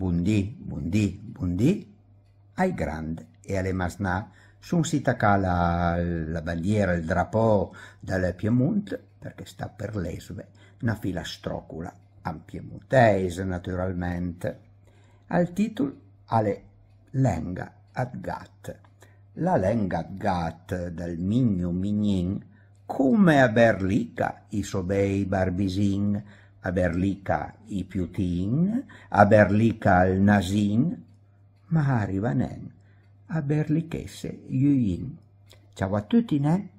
Buondì, buondì, buondì, ai grandi e alle masnà. Sun si tacca la, bandiera, il drapeau dal Piemont, perché sta per l'esube, una filastrocula a piemontese naturalmente. Al titolo alle lenga ad gat. La lenga ad gat dal mignu mignin, come a Berlica i sobei barbisin, a Berlica i Piutin, Berlica il Nasin, ma Mahari Vanen, Aberlichese Yuyin. Ciao a tutti, ne?